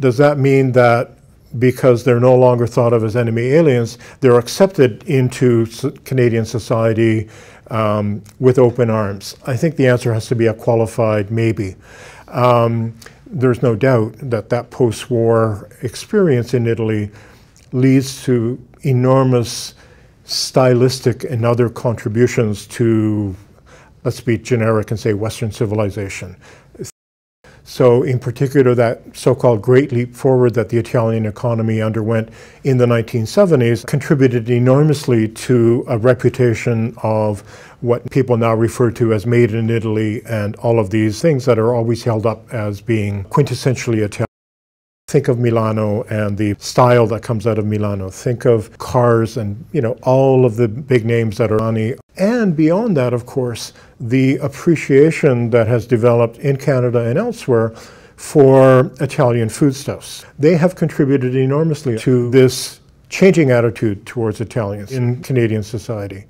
Does that mean that because they're no longer thought of as enemy aliens, they're accepted into Canadian society um, with open arms? I think the answer has to be a qualified maybe. Um, there's no doubt that that post-war experience in Italy leads to enormous stylistic and other contributions to, let's be generic and say, Western civilization. So, in particular, that so called Great Leap Forward that the Italian economy underwent in the 1970s contributed enormously to a reputation of what people now refer to as made in Italy and all of these things that are always held up as being quintessentially Italian. Think of Milano and the style that comes out of Milano. Think of cars and, you know, all of the big names that are on the. And beyond that, of course, the appreciation that has developed in Canada and elsewhere for Italian foodstuffs. They have contributed enormously to this changing attitude towards Italians in Canadian society.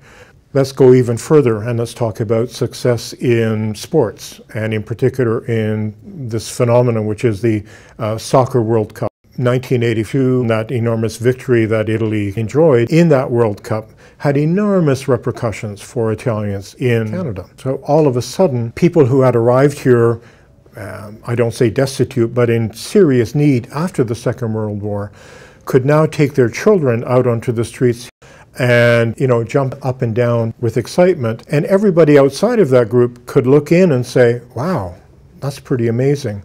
Let's go even further and let's talk about success in sports, and in particular in this phenomenon, which is the uh, Soccer World Cup. 1982, that enormous victory that Italy enjoyed in that World Cup had enormous repercussions for Italians in Canada. So all of a sudden, people who had arrived here, um, I don't say destitute, but in serious need after the Second World War, could now take their children out onto the streets and you know jump up and down with excitement and everybody outside of that group could look in and say wow that's pretty amazing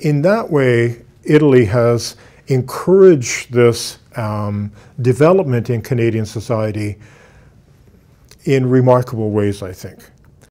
in that way italy has encouraged this um, development in canadian society in remarkable ways i think